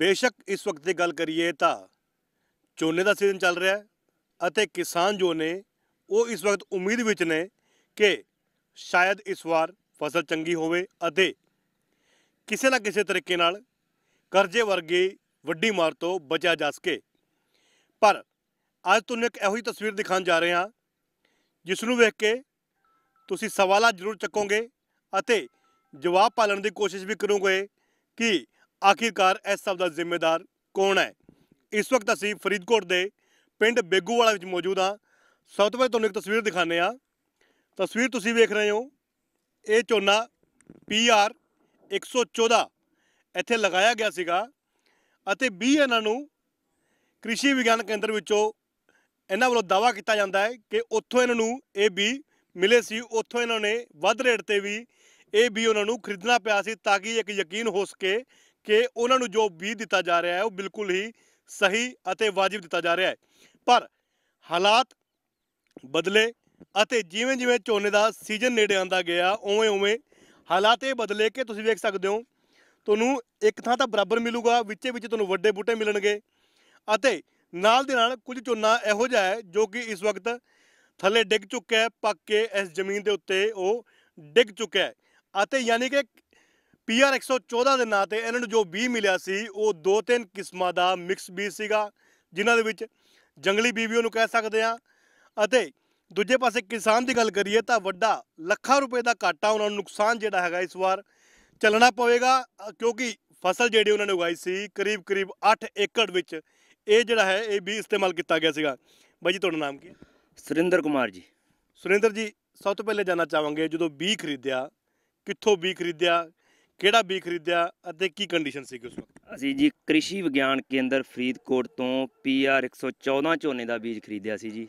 ਬੇਸ਼ੱਕ ਇਸ ਵਕਤ ਦੀ ਗੱਲ ਕਰੀਏ ਤਾਂ ਝੋਨੇ ਦਾ ਸੀਜ਼ਨ ਚੱਲ ਰਿਹਾ ਹੈ ਅਤੇ ਕਿਸਾਨ ਜੋ ਨੇ ਉਹ ਇਸ ਵਕਤ ਉਮੀਦ ਵਿੱਚ ਨੇ ਕਿ ਸ਼ਾਇਦ ਇਸ ਵਾਰ ਫਸਲ ਚੰਗੀ ਹੋਵੇ ਅਤੇ ਕਿਸੇ ਨਾ ਕਿਸੇ ਤਰੀਕੇ ਨਾਲ ਕਰਜ਼ੇ ਵਰਗੇ ਵੱਡੀ ਮਾਰ ਤੋਂ ਬਚਿਆ ਜਾ ਸਕੇ ਪਰ ਅੱਜ ਤੁਹਾਨੂੰ ਇੱਕ ਇਹੋ ਹੀ ਤਸਵੀਰ ਦਿਖਾਉਣ ਜਾ ਰਹੇ ਹਾਂ ਜਿਸ ਨੂੰ ਵੇਖ ਕੇ ਤੁਸੀਂ ਸਵਾਲਾ ਜ਼ਰੂਰ ਚੱਕੋਗੇ ਅਤੇ ਜਵਾਬ ਪਾਲਣ ਦੀ ਕੋਸ਼ਿਸ਼ ਵੀ ਕਰੋਗੇ ਕਿ ਆਖਿਰਕਾਰ ਇਸ ਸਭ ਦਾ ਜ਼ਿੰਮੇਦਾਰ ਕੌਣ ਹੈ ਇਸ ਵਕਤ ਅਸੀਂ ਫਰੀਦਕੋਟ ਦੇ ਪਿੰਡ ਬੇਗੂ ਵਾਲਾ ਵਿੱਚ ਮੌਜੂਦ ਹਾਂ ਸਭ ਤੋਂ ਪਹਿਲਾਂ ਤੁਹਾਨੂੰ ਇੱਕ ਤਸਵੀਰ ਦਿਖਾਣੇ ਆ ਤਸਵੀਰ ਤੁਸੀਂ ਵੇਖ ਰਹੇ ਹੋ ਇਹ ਝੋਨਾ ਪੀਆਰ 114 ਇੱਥੇ ਲਗਾਇਆ ਗਿਆ ਸੀਗਾ ਅਤੇ 20 ਇਹਨਾਂ ਨੂੰ ਕ੍ਰਿਸ਼ੀ ਵਿਗਿਆਨ ਕੇਂਦਰ ਵਿੱਚੋਂ ਇਹਨਾਂ ਵੱਲੋਂ ਦਾਵਾ ਕੀਤਾ ਜਾਂਦਾ ਹੈ ਕਿ ਉੱਥੋਂ ਇਹਨਾਂ ਨੂੰ ਇਹ ਵੀ ਮਿਲੇ ਸੀ ਉੱਥੋਂ ਇਹਨਾਂ ਨੇ ਵੱਧ ਰੇਟ ਤੇ ਵੀ ਇਹ ਵੀ ਉਹਨਾਂ ਨੂੰ ਖਰੀਦਣਾ ਪਿਆ ਸੀ ਤਾਂ ਕਿ ਇੱਕ ਯਕੀਨ ਹੋ ਸਕੇ ਕਿ ਉਹਨਾਂ ਨੂੰ ਜੋ ਵੀ ਦਿੱਤਾ ਜਾ ਰਿਹਾ ਹੈ ਉਹ ਬਿਲਕੁਲ ਹੀ ਸਹੀ ਅਤੇ ਵਾਜਿਬ ਦਿੱਤਾ ਜਾ ਰਿਹਾ ਹੈ ਪਰ ਹਾਲਾਤ ਬਦਲੇ ਅਤੇ ਜਿਵੇਂ ਜਿਵੇਂ ਝੋਨੇ ਦਾ ਸੀਜ਼ਨ ਨੇੜੇ ਆਂਦਾ ਗਿਆ ਉਵੇਂ ਉਵੇਂ ਹਾਲਾਤ ਇਹ ਬਦਲੇ ਕਿ ਤੁਸੀਂ ਵੇਖ ਸਕਦੇ ਹੋ ਤੁਹਾਨੂੰ ਇੱਕ ਥਾਂ ਤਾਂ ਬਰਾਬਰ ਮਿਲੂਗਾ ਵਿੱਚੇ ਵਿੱਚ ਤੁਹਾਨੂੰ ਵੱਡੇ ਬੂਟੇ ਮਿਲਣਗੇ ਅਤੇ ਨਾਲ ਦੇ ਨਾਲ ਕੁਝ ਝੋਨਾ ਇਹੋ ਜਿਹਾ ਹੈ ਜੋ ਕਿ ਇਸ ਵਕਤ ਥੱਲੇ ਡਿੱਗ ਚੁੱਕਿਆ ਹੈ ਪੱਕ ਕੇ ਇਸ ਜ਼ਮੀਨ ਦੇ ਉੱਤੇ ਉਹ ਡਿੱਗ ਚੁੱਕਿਆ ਹੈ ਅਤੇ ਯਾਨੀ ਕਿ ਪੀਆਰ 114 ਦੇ ਨਾਂ ਤੇ ਇਹਨਾਂ ਨੂੰ ਜੋ ਬੀ ਮਿਲਿਆ ਸੀ ਉਹ ਦੋ ਤਿੰਨ ਕਿਸਮਾਂ ਦਾ ਮਿਕਸ ਬੀ ਸੀਗਾ ਜਿਨ੍ਹਾਂ ਦੇ ਵਿੱਚ ਜੰਗਲੀ ਬੀ ਵੀ ਉਹਨੂੰ ਕਹਿ ਸਕਦੇ ਆ ਅਤੇ ਦੂਜੇ ਪਾਸੇ ਕਿਸਾਨ ਦੀ ਗੱਲ ਕਰੀਏ ਤਾਂ ਵੱਡਾ ਲੱਖਾਂ ਰੁਪਏ ਦਾ ਘਾਟਾ ਉਹਨਾਂ ਨੂੰ ਨੁਕਸਾਨ ਜਿਹੜਾ ਹੈਗਾ ਇਸ ਵਾਰ ਚੱਲਣਾ ਪਵੇਗਾ ਕਿਉਂਕਿ ਫਸਲ ਜਿਹੜੀ ਉਹਨਾਂ ਨੇ ਉਗਾਈ ਸੀ ਕਰੀਬ ਕਰੀਬ 8 ਏਕੜ ਵਿੱਚ ਇਹ ਜਿਹੜਾ ਹੈ ਇਹ ਵੀ ਇਸਤੇਮਾਲ ਕੀਤਾ ਗਿਆ ਸੀਗਾ ਬਾਈ ਜੀ ਤੁਹਾਡਾ ਨਾਮ ਕੀ ਹੈ ਸੁਰਿੰਦਰ ਕੁਮਾਰ ਜੀ ਸੁਰਿੰਦਰ ਜੀ ਸਭ ਤੋਂ ਪਹਿਲੇ ਜਾਨਣਾ ਚਾਹਾਂਗੇ ਜਦੋਂ ਬੀ ਖਰੀਦਿਆ ਕਿੱਥੋਂ ਬੀ ਖਰੀਦਿਆ ਕਿਹੜਾ ਬੀ ਖਰੀਦਿਆ ਅਤੇ ਕੀ ਕੰਡੀਸ਼ਨ ਸੀ ਉਸ ਵਕਤ ਅਸੀਂ ਜੀ ਕ੍ਰਿਸ਼ੀ ਵਿਗਿਆਨ ਕੇਂਦਰ ਫਰੀਦਕੋਟ ਤੋਂ ਪੀਆਰ 114 ਝੋਨੇ ਦਾ ਬੀਜ ਖਰੀਦਿਆ ਸੀ ਜੀ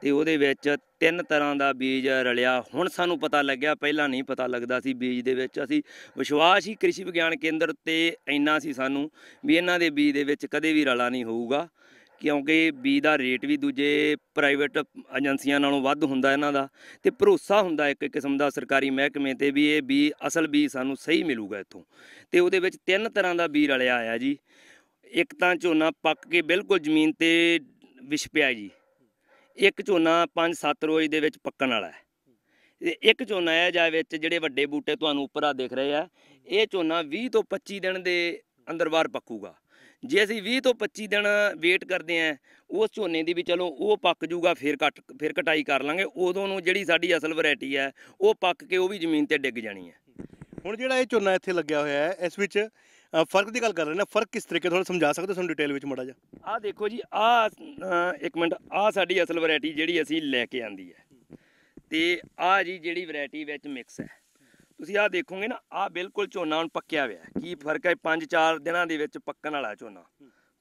ਤੇ ਉਹਦੇ ਵਿੱਚ ਤਿੰਨ ਤਰ੍ਹਾਂ ਦਾ ਬੀਜ ਰਲਿਆ ਹੁਣ ਸਾਨੂੰ ਪਤਾ ਲੱਗਿਆ ਪਹਿਲਾਂ ਨਹੀਂ ਪਤਾ ਲੱਗਦਾ ਸੀ ਬੀਜ ਦੇ ਵਿੱਚ ਅਸੀਂ ਵਿਸ਼ਵਾਸ ਹੀ ਕ੍ਰਿਸ਼ੀ ਵਿਗਿਆਨ ਕੇਂਦਰ ਤੇ ਇੰਨਾ ਸੀ ਸਾਨੂੰ ਵੀ ਇਹਨਾਂ ਦੇ ਬੀਜ ਦੇ ਵਿੱਚ ਕਦੇ ਵੀ ਰਲਾ ਨਹੀਂ ਹੋਊਗਾ ਕਿਉਂਕਿ ਬੀ ਦਾ ਰੇਟ ਵੀ ਦੂਜੇ ਪ੍ਰਾਈਵੇਟ ਏਜੰਸੀਆਂ ਨਾਲੋਂ ਵੱਧ ਹੁੰਦਾ ਇਹਨਾਂ ਦਾ ਤੇ ਭਰੋਸਾ ਹੁੰਦਾ ਇੱਕ ਕਿਸਮ ਦਾ ਸਰਕਾਰੀ ਮਹਿਕਮੇ ਤੇ ਵੀ ਇਹ ਬੀ ਅਸਲ ਬੀ ਸਾਨੂੰ ਸਹੀ ਮਿਲੂਗਾ ਇੱਥੋਂ ਤੇ ਉਹਦੇ ਵਿੱਚ ਤਿੰਨ ਤਰ੍ਹਾਂ ਦਾ ਬੀ ਰਲਿਆ ਆਇਆ ਜੀ ਇੱਕ ਤਾਂ ਝੋਨਾ ਪੱਕ ਕੇ ਬਿਲਕੁਲ ਜ਼ਮੀਨ ਤੇ ਵਿਛ ਪਿਆ ਜੀ ਇੱਕ ਝੋਨਾ 5-7 ਰੋਜ਼ ਦੇ ਵਿੱਚ ਪੱਕਣ ਵਾਲਾ ਹੈ ਇੱਕ ਝੋਨਾ ਹੈ ਜਾ ਵਿੱਚ ਜਿਹੜੇ ਵੱਡੇ ਬੂਟੇ ਤੁਹਾਨੂੰ ਉੱਪਰ ਆ ਦਿਖ ਰਹੇ ਆ ਇਹ ਝੋਨਾ 20 ਤੋਂ 25 ਦਿਨ ਦੇ ਅੰਦਰ ਬਾਹਰ ਪੱਕੂਗਾ ਜੇ ਅਸੀਂ 20 ਤੋਂ 25 ਦਿਨ ਵੇਟ ਕਰਦੇ ਆ ਉਸ ਝੋਨੇ ਦੀ ਵੀ ਚਲੋ ਉਹ ਪੱਕ ਜੂਗਾ ਫਿਰ ਕੱਟ ਫਿਰ ਕਟਾਈ ਕਰ ਲਾਂਗੇ ਉਦੋਂ ਨੂੰ ਜਿਹੜੀ ਸਾਡੀ ਅਸਲ ਵੈਰਾਈਟੀ ਹੈ ਉਹ ਪੱਕ ਕੇ ਉਹ ਵੀ ਜ਼ਮੀਨ ਤੇ ਡਿੱਗ ਜਾਣੀ ਹੈ ਹੁਣ ਜਿਹੜਾ ਇਹ ਝੋਨਾ ਇੱਥੇ ਲੱਗਿਆ ਹੋਇਆ ਹੈ ਇਸ ਵਿੱਚ ਫਰਕ ਦੀ ਗੱਲ ਕਰ ਰਹੇ ਨੇ ਫਰਕ ਕਿਸ ਤਰੀਕੇ ਥੋੜਾ ਸਮਝਾ ਸਕਦੇ ਹੋ ਡਿਟੇਲ ਵਿੱਚ ਮੜਾ ਜਾ ਆਹ ਦੇਖੋ ਜੀ ਆਹ ਇੱਕ ਮਿੰਟ ਆਹ ਸਾਡੀ ਅਸਲ ਵੈਰਾਈਟੀ ਜਿਹੜੀ ਅਸੀਂ ਲੈ ਕੇ ਆਂਦੀ ਹੈ ਤੇ ਆਹ ਜੀ ਜਿਹੜੀ ਵੈਰਾਈਟੀ ਵਿੱਚ ਮਿਕਸ ਹੈ ਤੁਸੀਂ ਆਹ ਦੇਖੋਗੇ ਨਾ ਆਹ ਬਿਲਕੁਲ ਝੋਨਾ ਹੁਣ ਪੱਕਿਆ ਹੋਇਆ ਕੀ ਫਰਕ ਹੈ 5-4 ਦਿਨਾਂ ਦੇ ਵਿੱਚ ਪੱਕਣ ਵਾਲਾ ਝੋਨਾ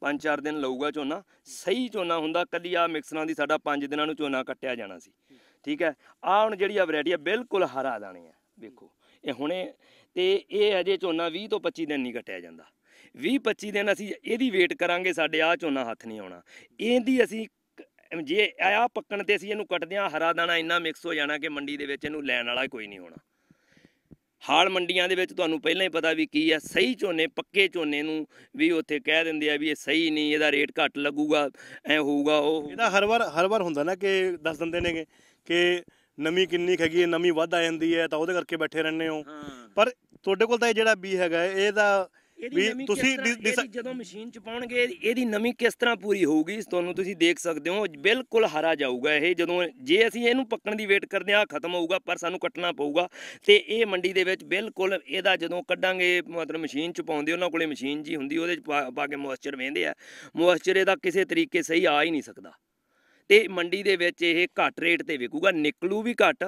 5-4 ਦਿਨ ਲਊਗਾ ਝੋਨਾ ਸਹੀ ਝੋਨਾ ਹੁੰਦਾ ਕੱਲੀ ਆ ਮਿਕਸਰਾਂ ਦੀ ਸਾਡਾ 5 ਦਿਨਾਂ ਨੂੰ ਝੋਨਾ ਕੱਟਿਆ ਜਾਣਾ ਸੀ ਠੀਕ ਹੈ ਆ ਹੁਣ ਜਿਹੜੀ ਆ ਵੈਰਾਈਟੀ ਆ ਬਿਲਕੁਲ ਹਰਾ ਦਾਣੀ ਆ ਦੇਖੋ ਇਹ ਹੁਣੇ ਤੇ ਇਹ ਅਜੇ ਝੋਨਾ 20 ਤੋਂ 25 ਦਿਨ ਨਹੀਂ ਕੱਟਿਆ ਜਾਂਦਾ 20 25 ਦਿਨ ਅਸੀਂ ਇਹਦੀ ਵੇਟ ਕਰਾਂਗੇ ਸਾਡੇ ਆ ਝੋਨਾ ਹੱਥ ਨਹੀਂ ਆਉਣਾ ਇਹਦੀ ਅਸੀਂ ਜੇ ਆ ਪੱਕਣ ਤੇ ਅਸੀਂ ਇਹਨੂੰ ਕੱਟਦੇ ਆ ਹਰਾ ਦਾਣਾ ਇੰਨਾ ਮਿਕਸ ਹੋ ਜਾਣਾ ਕਿ ਮੰਡੀ ਦੇ ਵਿੱਚ ਇਹਨੂੰ ਲੈਣ ਵਾਲਾ ਕੋਈ ਨਹੀਂ ਹੋਣਾ ਹਾਲ ਮੰਡੀਆਂ ਦੇ ਵਿੱਚ ਤੁਹਾਨੂੰ ਪਹਿਲਾਂ ਹੀ ਪਤਾ ਵੀ ਕੀ ਆ ਸਹੀ ਝੋਨੇ ਪੱਕੇ ਝੋਨੇ ਨੂੰ ਵੀ ਉੱਥੇ ਕਹਿ ਦਿੰਦੇ ਆ ਵੀ ਇਹ ਸਹੀ ਨਹੀਂ ਇਹਦਾ ਰੇਟ ਘੱਟ ਲੱਗੂਗਾ ਐ ਹੋਊਗਾ ਉਹ ਇਹਦਾ ਹਰ ਵਾਰ ਹਰ ਵਾਰ ਹੁੰਦਾ ਨਾ ਕਿ ਦੱਸ ਦਿੰਦੇ ਨੇਗੇ ਕਿ ਨਮੀ ਕਿੰਨੀ ਖੈਗੀ ਹੈ ਨਮੀ ਵੱਧ ਆ ਜਾਂਦੀ ਹੈ ਤਾਂ ਉਹਦੇ ਕਰਕੇ ਬੈਠੇ ਰਹਿੰਦੇ ਹੋ ਪਰ ਤੁਹਾਡੇ ਕੋਲ ਤਾਂ ਇਹ ਜਿਹੜਾ ਬੀ ਹੈਗਾ ਇਹਦਾ ਇਹਦੀ ਵੀ ਨਵੀਂ ਤੁਸੀਂ ਜਦੋਂ ਮਸ਼ੀਨ ਚ ਪਾਉਣਗੇ ਇਹਦੀ ਨਵੀਂ ਕਿਸ ਤਰ੍ਹਾਂ ਪੂਰੀ ਹੋਊਗੀ ਤੁਹਾਨੂੰ ਤੁਸੀਂ ਦੇਖ ਸਕਦੇ ਹੋ ਬਿਲਕੁਲ ਹਰਾ ਜਾਊਗਾ ਇਹ ਜਦੋਂ ਜੇ ਅਸੀਂ ਇਹਨੂੰ ਪੱਕਣ ਦੀ ਵੇਟ ਕਰਦੇ ਆ ਖਤਮ ਹੋਊਗਾ ਪਰ ਸਾਨੂੰ ਕੱਟਣਾ ਪਊਗਾ ਤੇ ਇਹ ਮੰਡੀ ਦੇ ਵਿੱਚ ਬਿਲਕੁਲ ਇਹਦਾ ਜਦੋਂ ਕੱਢਾਂਗੇ ਮਤਲਬ ਮਸ਼ੀਨ ਚ ਪਾਉਂਦੇ ਉਹਨਾਂ ਕੋਲੇ ਮਸ਼ੀਨ ਜੀ ਹੁੰਦੀ ਉਹਦੇ ਚ ਪਾ- ਕੇ ਮੋਇਸਚਰ ਵੇਂਦੇ ਆ ਮੋਇਸਚਰ ਇਹਦਾ ਕਿਸੇ ਤਰੀਕੇ ਸਹੀ ਆ ਹੀ ਨਹੀਂ ਸਕਦਾ ਤੇ ਮੰਡੀ ਦੇ ਵਿੱਚ ਇਹ ਘੱਟ ਰੇਟ ਤੇ ਵਿਕੂਗਾ ਨਿਕਲੂ ਵੀ ਘੱਟ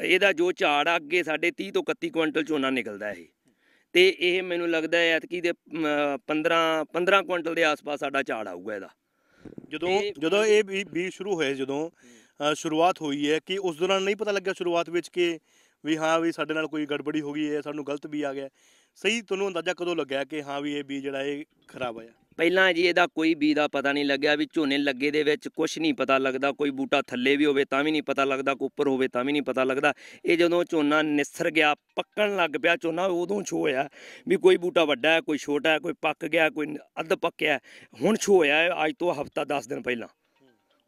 ਇਹਦਾ ਜੋ ਝਾੜ ਆ ਅੱਗੇ ਸਾਡੇ 30 ਤੋਂ 31 ਕੁਇੰਟਲ ਝੋਨਾ ਨਿਕਲਦਾ ਇਹ ਤੇ ਇਹ ਮੈਨੂੰ ਲੱਗਦਾ ਹੈ ਐਤਕੀ ਦੇ 15 15 ਕੁਇੰਟਲ ਦੇ ਆਸ-ਪਾਸ ਸਾਡਾ ਝਾੜ ਆਊਗਾ ਇਹਦਾ ਜਦੋਂ ਜਦੋਂ ਇਹ ਬੀਜ ਸ਼ੁਰੂ ਹੋਏ ਜਦੋਂ ਸ਼ੁਰੂਆਤ ਹੋਈ ਹੈ ਕਿ ਉਸ ਦੌਰਾਨ ਨਹੀਂ ਪਤਾ ਲੱਗਿਆ ਸ਼ੁਰੂਆਤ ਵਿੱਚ ਕਿ ਵੀ ਹਾਂ ਵੀ ਸਾਡੇ ਨਾਲ ਕੋਈ ਗੜਬੜੀ ਹੋ ਗਈ ਹੈ ਸਾਨੂੰ ਗਲਤ ਵੀ ਆ ਗਿਆ ਸਹੀ ਤੁਹਾਨੂੰ ਅੰਦਾਜ਼ਾ ਕਦੋਂ ਲੱਗਿਆ ਕਿ ਹਾਂ ਵੀ ਇਹ ਬੀਜ ਜਿਹੜਾ ਇਹ ਖਰਾਬ ਆਇਆ ਪਹਿਲਾਂ ਜੀ ਇਹਦਾ ਕੋਈ ਬੀ ਦਾ ਪਤਾ ਨਹੀਂ ਲੱਗਿਆ ਵੀ ਝੋਨੇ ਲੱਗੇ ਦੇ ਵਿੱਚ ਕੁਝ ਨਹੀਂ ਪਤਾ ਲੱਗਦਾ ਕੋਈ ਬੂਟਾ ਥੱਲੇ ਵੀ ਹੋਵੇ ਤਾਂ ਵੀ ਨਹੀਂ ਪਤਾ ਲੱਗਦਾ ਕੋ ਉੱਪਰ ਹੋਵੇ ਤਾਂ ਵੀ ਨਹੀਂ ਪਤਾ ਲੱਗਦਾ ਇਹ ਜਦੋਂ ਝੋਨਾ ਨਿਸਰ ਗਿਆ ਪੱਕਣ ਲੱਗ ਪਿਆ ਝੋਨਾ ਉਦੋਂ ਛੋ ਹੋਇਆ ਵੀ ਕੋਈ ਬੂਟਾ ਵੱਡਾ ਹੈ ਕੋਈ ਛੋਟਾ ਹੈ ਕੋਈ ਪੱਕ ਗਿਆ ਕੋਈ ਅੱਧ ਪੱਕਿਆ ਹੁਣ ਛੋ ਹੋਇਆ ਅੱਜ ਤੋਂ ਹਫਤਾ 10 ਦਿਨ ਪਹਿਲਾਂ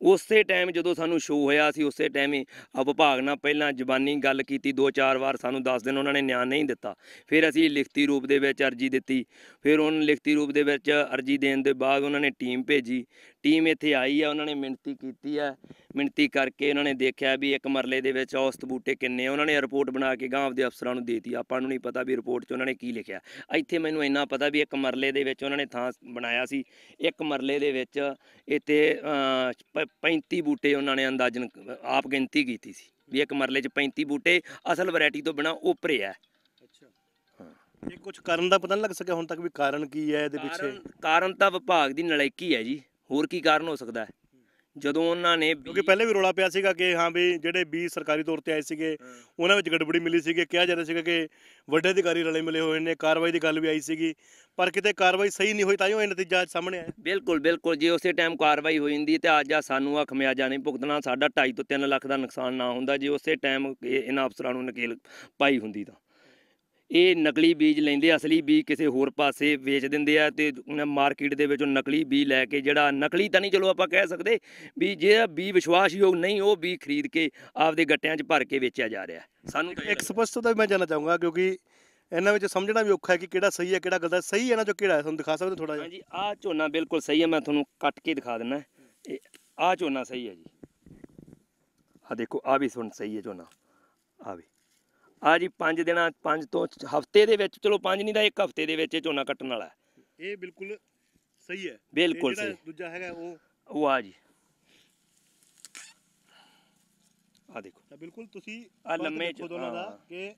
ਉਸੇ ਟਾਈਮ ਜਦੋਂ ਸਾਨੂੰ ਸ਼ੋਅ ਹੋਇਆ ਸੀ ਉਸੇ ਟਾਈਮ ਹੀ ਵਿਭਾਗ ਨਾਲ ਪਹਿਲਾਂ ਜ਼ਬਾਨੀ ਗੱਲ ਕੀਤੀ ਦੋ ਚਾਰ ਵਾਰ ਸਾਨੂੰ ਦੱਸ ਦਿਨ ਉਹਨਾਂ ਨੇ ਨਿਆਂ ਨਹੀਂ ਦਿੱਤਾ ਫਿਰ ਅਸੀਂ ਲਿਖਤੀ ਰੂਪ ਦੇ ਵਿੱਚ ਅਰਜੀ ਦਿੱਤੀ ਫਿਰ ਉਹਨਾਂ ਲਿਖਤੀ ਰੂਪ ਦੇ ਵਿੱਚ ਅਰਜੀ ਦੇਣ ਦੇ ਬਾਅਦ ਉਹਨਾਂ ਨੇ ਟੀਮ ਭੇਜੀ ਟੀਮ ਇੱਥੇ ਆਈ ਆ ਉਹਨਾਂ ਨੇ ਮਿਹਨਤੀ ਕੀਤੀ ਆ ਮਿਹਨਤੀ ਕਰਕੇ ਉਹਨਾਂ ਨੇ ਦੇਖਿਆ ਵੀ ਇੱਕ ਮਰਲੇ ਦੇ ਵਿੱਚ ਔਸਤ ਬੂਟੇ ਕਿੰਨੇ ਉਹਨਾਂ ਨੇ ਰਿਪੋਰਟ ਬਣਾ ਕੇ ਗਾਂਵ ਦੇ ਅਫਸਰਾਂ ਨੂੰ ਦੇਤੀ ਆਪਾਂ ਨੂੰ ਨਹੀਂ ਪਤਾ ਵੀ ਰਿਪੋਰਟ 'ਚ ਉਹਨਾਂ ਨੇ ਕੀ ਲਿਖਿਆ ਇੱਥੇ ਮੈਨੂੰ ਇੰਨਾ ਪਤਾ ਵੀ ਇੱਕ ਮਰਲੇ ਦੇ ਵਿੱਚ ਉਹਨਾਂ ਨੇ ਥਾਂ ਬਣਾਇਆ ਸੀ ਇੱਕ ਮਰਲੇ ਦੇ ਵਿੱਚ ਇੱਥੇ 35 ਬੂਟੇ ਉਹਨਾਂ ਨੇ ਅੰਦਾਜ਼ਨ ਆਪ ਗਿਣਤੀ ਕੀਤੀ ਸੀ ਵੀ ਇੱਕ ਮਰਲੇ 'ਚ 35 ਬੂਟੇ ਅਸਲ ਵੈਰਾਈਟੀ ਤੋਂ ਬਿਨਾ ਉਪਰੇ ਆ ਇਹ ਕੁਝ ਕਾਰਨ ਦਾ ਪਤਾ ਨਹੀਂ ਲੱਗ ਸਕਿਆ ਹੁਣ ਤੱਕ ਵੀ ਕਾਰਨ ਕੀ ਹੈ ਇਹਦੇ ਪਿੱਛੇ ਕਾਰਨ ਤਾਂ ਵਿਭਾਗ ਦੀ ਨਲਾਇਕੀ ਹੈ ਜੀ ਹੋਰ ਕੀ ਕਾਰਨ ਹੋ ਸਕਦਾ ਹੈ ਜਦੋਂ ਉਹਨਾਂ ਨੇ ਕਿਉਂਕਿ ਪਹਿਲੇ ਵੀ ਰੋਲਾ ਪਿਆ ਸੀਗਾ ਕਿ ਹਾਂ ਵੀ ਜਿਹੜੇ ਵੀ ਸਰਕਾਰੀ ਤੌਰ ਤੇ ਆਏ ਸੀਗੇ ਉਹਨਾਂ ਵਿੱਚ ਗੜਬੜੀ ਮਿਲੀ ਸੀਗੀ ਕਿਹਾ ਜਾਂਦਾ ਸੀਗਾ ਕਿ ਵੱਡੇ ਅਧਿਕਾਰੀ ਰਲੇ ਮਿਲੇ ਹੋਏ ਨੇ ਕਾਰਵਾਈ ਦੀ ਗੱਲ ਵੀ ਆਈ ਸੀਗੀ ਪਰ ਕਿਤੇ ਕਾਰਵਾਈ ਸਹੀ ਨਹੀਂ ਹੋਈ ਤਾਂ ਇਹ ਨਤੀਜਾ ਸਾਹਮਣੇ ਆਇਆ ਬਿਲਕੁਲ ਬਿਲਕੁਲ ਜੇ ਉਸੇ ਟਾਈਮ ਕਾਰਵਾਈ ਹੋਈ ਹੁੰਦੀ ਤੇ ਅੱਜ ਆ ਸਾਨੂੰ ਆ ਖਮਿਆਜਾ ਨਹੀਂ ਭੁਗਤਣਾ ਸਾਡਾ 2.5 ਤੋਂ 3 ਲੱਖ ਦਾ ਨੁਕਸਾਨ ਨਾ ਹੁੰਦਾ ਜੇ ਉਸੇ ਟਾਈਮ ਇਹਨਾਂ ਅਫਸਰਾਂ ਨੂੰ ਨਕੇਲ ਪਾਈ ਹੁੰਦੀ ਤਾਂ ਇਹ ਨਕਲੀ ਬੀਜ ਲੈਂਦੇ ਅਸਲੀ ਬੀਜ ਕਿਸੇ ਹੋਰ ਪਾਸੇ ਵੇਚ ਦਿੰਦੇ ਆ ਤੇ ਮਾਰਕੀਟ ਦੇ ਵਿੱਚੋਂ ਨਕਲੀ ਬੀਜ ਲੈ ਕੇ ਜਿਹੜਾ ਨਕਲੀ ਤਾਂ ਨਹੀਂ ਚਲੋ ਆਪਾਂ ਕਹਿ ਸਕਦੇ ਵੀ ਜਿਹੜਾ ਬੀ ਵਿਸ਼ਵਾਸਯੋਗ ਨਹੀਂ ਉਹ ਬੀ ਖਰੀਦ ਕੇ ਆਪਦੇ ਗੱਟਿਆਂ 'ਚ ਭਰ ਕੇ ਵੇਚਿਆ ਜਾ ਰਿਹਾ ਸਾਨੂੰ ਇੱਕ ਸਪਸ਼ਟ ਤਾਂ ਮੈਂ ਜਾਣਨਾ ਚਾਹੂੰਗਾ ਕਿਉਂਕਿ ਇਹਨਾਂ ਵਿੱਚ ਸਮਝਣਾ ਵੀ ਔਖਾ ਹੈ ਕਿ ਕਿਹੜਾ ਸਹੀ ਹੈ ਕਿਹੜਾ ਗਲਤ ਹੈ ਸਹੀ ਇਹਨਾਂ ਚੋਂ ਕਿਹੜਾ ਹੈ ਤੁਹਾਨੂੰ ਦਿਖਾ ਸਕਦੇ ਥੋੜਾ ਜਿਹਾ ਹਾਂਜੀ ਆਹ ਝੋਨਾ ਬਿਲਕੁਲ ਸਹੀ ਹੈ ਮੈਂ ਤੁਹਾਨੂੰ ਕੱਟ ਕੇ ਦਿਖਾ ਦਿੰਦਾ ਇਹ ਆਹ ਝੋਨਾ ਸਹੀ ਹੈ ਜੀ ਆ ਦੇਖੋ ਆ ਵੀ ਸੁਣ ਸਹੀ ਹੈ ਝੋਨਾ ਆ ਵੀ ਆ ਜੀ 5 ਦਿਨਾਂ 5 ਤੋਂ ਹਫਤੇ ਦੇ ਵਿੱਚ ਚਲੋ 5 ਨਹੀਂ ਦਾ ਇੱਕ ਹਫਤੇ ਦੇ ਵਿੱਚ ਝੋਨਾ ਕੱਟਣ ਵਾਲਾ ਇਹ ਬਿਲਕੁਲ ਸਹੀ ਹੈ ਬਿਲਕੁਲ ਸਹੀ। ਦੂਜਾ ਹੈਗਾ ਉਹ ਉਹ ਆ ਜੀ ਆ ਦੇਖੋ ਤਾਂ ਬਿਲਕੁਲ ਤੁਸੀਂ ਆ ਲੰਮੇ ਚ- ਦੋਨਾਂ ਦਾ ਕਿ